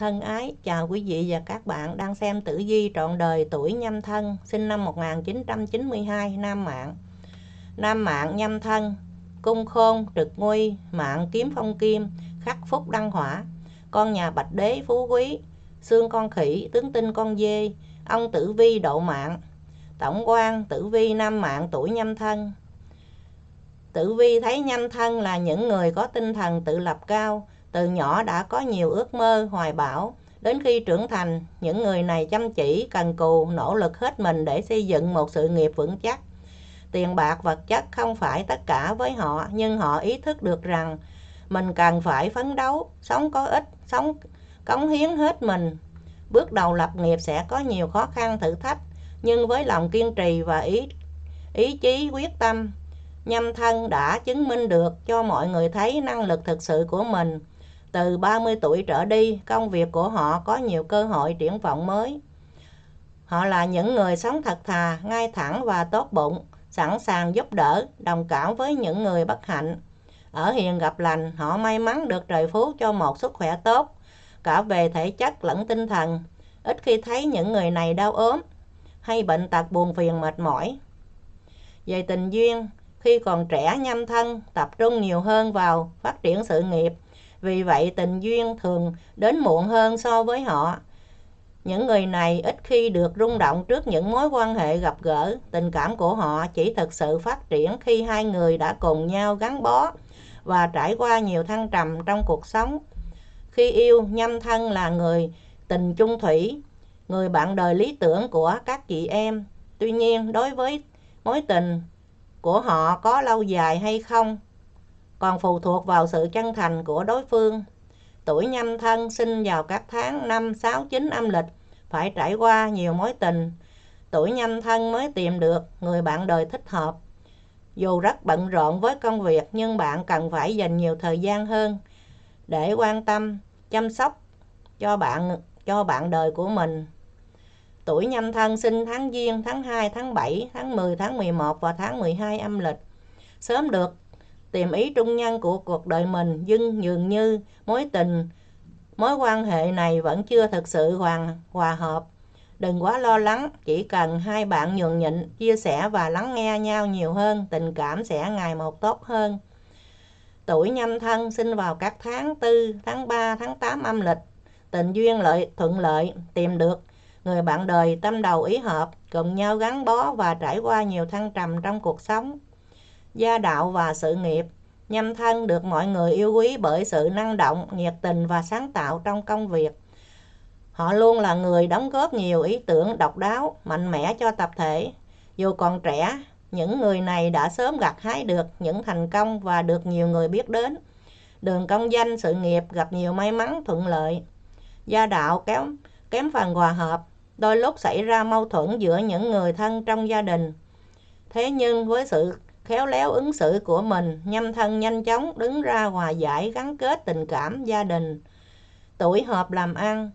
Thân ái, chào quý vị và các bạn đang xem Tử vi trọn đời tuổi nhâm thân, sinh năm 1992, Nam Mạng. Nam Mạng nhâm thân, cung khôn, trực nguy, mạng kiếm phong kim, khắc phúc đăng hỏa, con nhà bạch đế phú quý, xương con khỉ, tướng tinh con dê, ông tử vi độ mạng, tổng quan tử vi nam mạng tuổi nhâm thân. Tử vi thấy nhâm thân là những người có tinh thần tự lập cao, từ nhỏ đã có nhiều ước mơ, hoài bão. Đến khi trưởng thành, những người này chăm chỉ, cần cù, nỗ lực hết mình để xây dựng một sự nghiệp vững chắc. Tiền bạc vật chất không phải tất cả với họ, nhưng họ ý thức được rằng mình cần phải phấn đấu, sống có ích, sống cống hiến hết mình. Bước đầu lập nghiệp sẽ có nhiều khó khăn thử thách, nhưng với lòng kiên trì và ý ý chí quyết tâm, nhâm thân đã chứng minh được cho mọi người thấy năng lực thực sự của mình. Từ 30 tuổi trở đi, công việc của họ có nhiều cơ hội triển vọng mới. Họ là những người sống thật thà, ngay thẳng và tốt bụng, sẵn sàng giúp đỡ, đồng cảm với những người bất hạnh. Ở hiền gặp lành, họ may mắn được trời phú cho một sức khỏe tốt, cả về thể chất lẫn tinh thần. Ít khi thấy những người này đau ốm hay bệnh tật buồn phiền mệt mỏi. Về tình duyên, khi còn trẻ nhâm thân, tập trung nhiều hơn vào phát triển sự nghiệp, vì vậy tình duyên thường đến muộn hơn so với họ. Những người này ít khi được rung động trước những mối quan hệ gặp gỡ, tình cảm của họ chỉ thực sự phát triển khi hai người đã cùng nhau gắn bó và trải qua nhiều thăng trầm trong cuộc sống. Khi yêu, nhâm thân là người tình chung thủy, người bạn đời lý tưởng của các chị em. Tuy nhiên, đối với mối tình của họ có lâu dài hay không còn phụ thuộc vào sự chân thành của đối phương. Tuổi nhâm thân sinh vào các tháng 5, 6, 9 âm lịch, phải trải qua nhiều mối tình. Tuổi nhâm thân mới tìm được người bạn đời thích hợp. Dù rất bận rộn với công việc nhưng bạn cần phải dành nhiều thời gian hơn để quan tâm, chăm sóc cho bạn cho bạn đời của mình. Tuổi nhâm thân sinh tháng Giêng, tháng 2, tháng 7, tháng 10, tháng 11 và tháng 12 âm lịch. Sớm được tìm ý trung nhân của cuộc đời mình nhưng dường như mối tình mối quan hệ này vẫn chưa thực sự hoàn hòa hợp đừng quá lo lắng chỉ cần hai bạn nhường nhịn chia sẻ và lắng nghe nhau nhiều hơn tình cảm sẽ ngày một tốt hơn tuổi nhâm thân sinh vào các tháng 4, tháng 3, tháng 8 âm lịch tình duyên lợi thuận lợi tìm được người bạn đời tâm đầu ý hợp cùng nhau gắn bó và trải qua nhiều thăng trầm trong cuộc sống gia đạo và sự nghiệp. Nhâm thân được mọi người yêu quý bởi sự năng động, nhiệt tình và sáng tạo trong công việc. Họ luôn là người đóng góp nhiều ý tưởng độc đáo, mạnh mẽ cho tập thể. Dù còn trẻ, những người này đã sớm gặt hái được những thành công và được nhiều người biết đến. Đường công danh sự nghiệp gặp nhiều may mắn thuận lợi. Gia đạo kém, kém phần hòa hợp, đôi lúc xảy ra mâu thuẫn giữa những người thân trong gia đình. Thế nhưng với sự khéo léo ứng xử của mình, nhâm thân nhanh chóng đứng ra hòa giải gắn kết tình cảm gia đình. Tuổi hợp làm ăn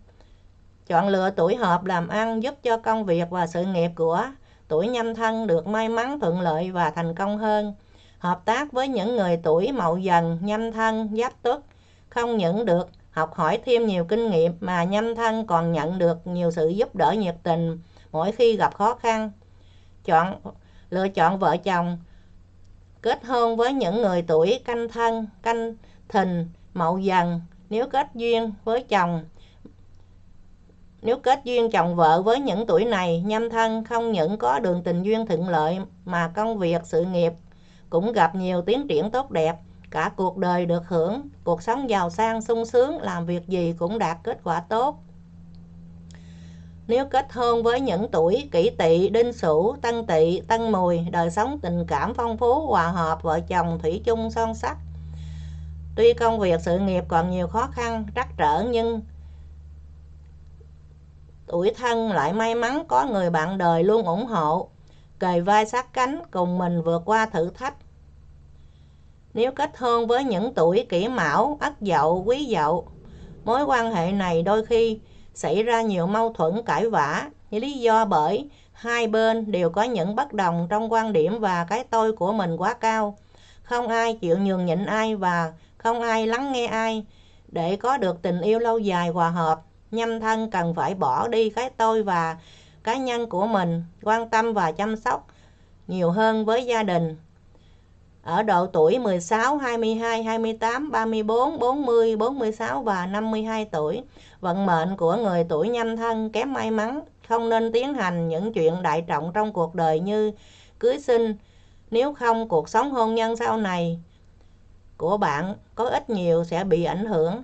Chọn lựa tuổi hợp làm ăn giúp cho công việc và sự nghiệp của tuổi nhâm thân được may mắn thuận lợi và thành công hơn. Hợp tác với những người tuổi mậu dần, nhâm thân, giáp tuất không những được học hỏi thêm nhiều kinh nghiệm mà nhâm thân còn nhận được nhiều sự giúp đỡ nhiệt tình mỗi khi gặp khó khăn. Chọn lựa chọn vợ chồng kết hôn với những người tuổi canh thân canh thìn mậu dần nếu kết duyên với chồng nếu kết duyên chồng vợ với những tuổi này nhâm thân không những có đường tình duyên thuận lợi mà công việc sự nghiệp cũng gặp nhiều tiến triển tốt đẹp cả cuộc đời được hưởng cuộc sống giàu sang sung sướng làm việc gì cũng đạt kết quả tốt nếu kết hôn với những tuổi kỷ tỵ, đinh sửu, tân tỵ, tân mùi, đời sống tình cảm phong phú, hòa hợp, vợ chồng thủy chung son sắt. Tuy công việc sự nghiệp còn nhiều khó khăn, trắc trở nhưng tuổi thân lại may mắn có người bạn đời luôn ủng hộ, kề vai sát cánh cùng mình vượt qua thử thách. Nếu kết hôn với những tuổi kỷ mão, ất dậu, quý dậu, mối quan hệ này đôi khi xảy ra nhiều mâu thuẫn cãi vã lý do bởi hai bên đều có những bất đồng trong quan điểm và cái tôi của mình quá cao không ai chịu nhường nhịn ai và không ai lắng nghe ai để có được tình yêu lâu dài hòa hợp nhâm thân cần phải bỏ đi cái tôi và cá nhân của mình quan tâm và chăm sóc nhiều hơn với gia đình ở độ tuổi 16, 22, 28, 34, 40, 46 và 52 tuổi. Vận mệnh của người tuổi nhâm thân kém may mắn, không nên tiến hành những chuyện đại trọng trong cuộc đời như cưới sinh, nếu không cuộc sống hôn nhân sau này của bạn có ít nhiều sẽ bị ảnh hưởng.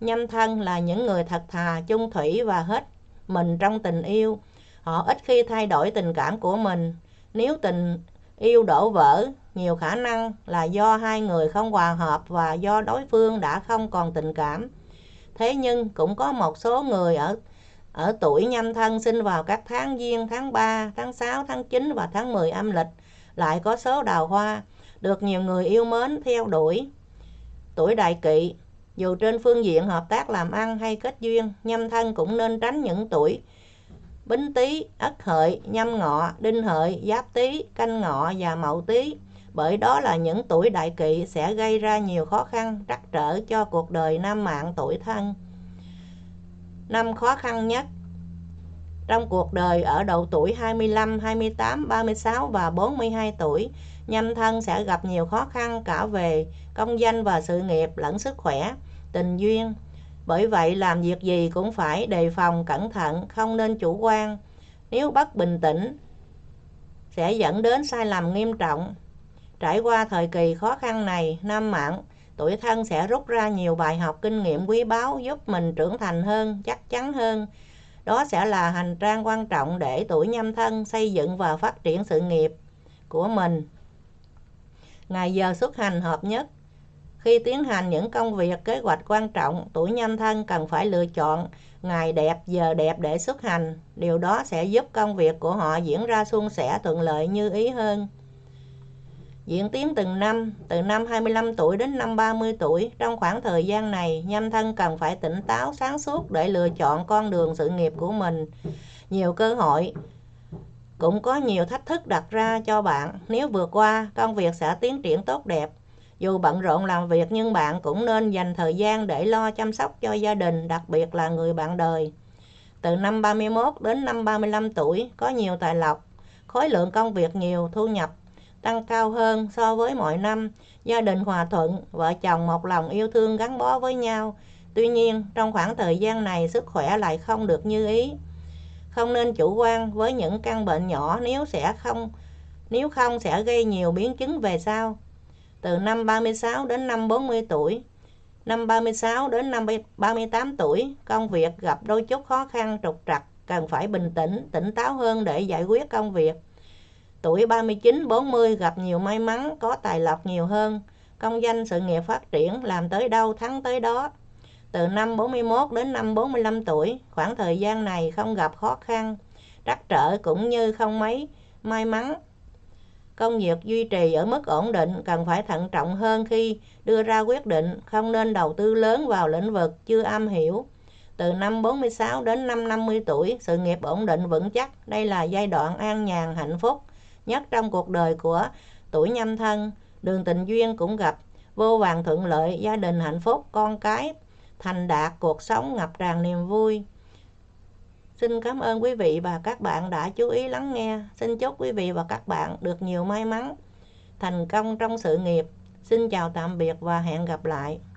Nhâm thân là những người thật thà, chung thủy và hết mình trong tình yêu. Họ ít khi thay đổi tình cảm của mình. Nếu tình yêu đổ vỡ nhiều khả năng là do hai người không hòa hợp và do đối phương đã không còn tình cảm. Thế nhưng cũng có một số người ở ở tuổi nhâm thân sinh vào các tháng giêng, tháng 3, tháng 6, tháng 9 và tháng 10 âm lịch lại có số đào hoa, được nhiều người yêu mến theo đuổi. Tuổi đại kỵ, dù trên phương diện hợp tác làm ăn hay kết duyên, nhâm thân cũng nên tránh những tuổi Bính Tý, Ất Hợi, Nhâm Ngọ, Đinh Hợi, Giáp Tý, Canh Ngọ và Mậu Tý bởi đó là những tuổi đại kỵ sẽ gây ra nhiều khó khăn trắc trở cho cuộc đời nam mạng tuổi thân năm khó khăn nhất trong cuộc đời ở độ tuổi 25, 28, 36 và 42 tuổi, nhâm thân sẽ gặp nhiều khó khăn cả về công danh và sự nghiệp lẫn sức khỏe, tình duyên. Bởi vậy làm việc gì cũng phải đề phòng cẩn thận, không nên chủ quan. Nếu bất bình tĩnh sẽ dẫn đến sai lầm nghiêm trọng. Trải qua thời kỳ khó khăn này, năm mạng, tuổi thân sẽ rút ra nhiều bài học kinh nghiệm quý báu giúp mình trưởng thành hơn, chắc chắn hơn. Đó sẽ là hành trang quan trọng để tuổi nhâm thân xây dựng và phát triển sự nghiệp của mình. Ngày giờ xuất hành hợp nhất Khi tiến hành những công việc kế hoạch quan trọng, tuổi nhâm thân cần phải lựa chọn ngày đẹp, giờ đẹp để xuất hành. Điều đó sẽ giúp công việc của họ diễn ra suôn sẻ thuận lợi như ý hơn. Diễn tiến từng năm, từ năm 25 tuổi đến năm 30 tuổi, trong khoảng thời gian này, nhâm thân cần phải tỉnh táo, sáng suốt để lựa chọn con đường sự nghiệp của mình. Nhiều cơ hội, cũng có nhiều thách thức đặt ra cho bạn. Nếu vượt qua, công việc sẽ tiến triển tốt đẹp. Dù bận rộn làm việc nhưng bạn cũng nên dành thời gian để lo chăm sóc cho gia đình, đặc biệt là người bạn đời. Từ năm 31 đến năm 35 tuổi, có nhiều tài lộc, khối lượng công việc nhiều, thu nhập tăng cao hơn so với mọi năm, gia đình hòa thuận, vợ chồng một lòng yêu thương gắn bó với nhau. Tuy nhiên, trong khoảng thời gian này sức khỏe lại không được như ý. Không nên chủ quan với những căn bệnh nhỏ nếu sẽ không nếu không sẽ gây nhiều biến chứng về sau. Từ năm 36 đến năm 40 tuổi, năm 36 đến năm 38 tuổi, công việc gặp đôi chút khó khăn trục trặc, cần phải bình tĩnh, tỉnh táo hơn để giải quyết công việc. Tuổi 39-40 gặp nhiều may mắn, có tài lộc nhiều hơn, công danh sự nghiệp phát triển, làm tới đâu thắng tới đó. Từ năm 41 đến năm 45 tuổi, khoảng thời gian này không gặp khó khăn, trắc trở cũng như không mấy may mắn. Công việc duy trì ở mức ổn định cần phải thận trọng hơn khi đưa ra quyết định, không nên đầu tư lớn vào lĩnh vực chưa am hiểu. Từ năm 46 đến năm 50 tuổi, sự nghiệp ổn định vững chắc, đây là giai đoạn an nhàn hạnh phúc nhất trong cuộc đời của tuổi nhâm thân. Đường tình duyên cũng gặp vô vàng thuận lợi, gia đình hạnh phúc, con cái thành đạt, cuộc sống ngập tràn niềm vui. Xin cảm ơn quý vị và các bạn đã chú ý lắng nghe. Xin chúc quý vị và các bạn được nhiều may mắn, thành công trong sự nghiệp. Xin chào tạm biệt và hẹn gặp lại.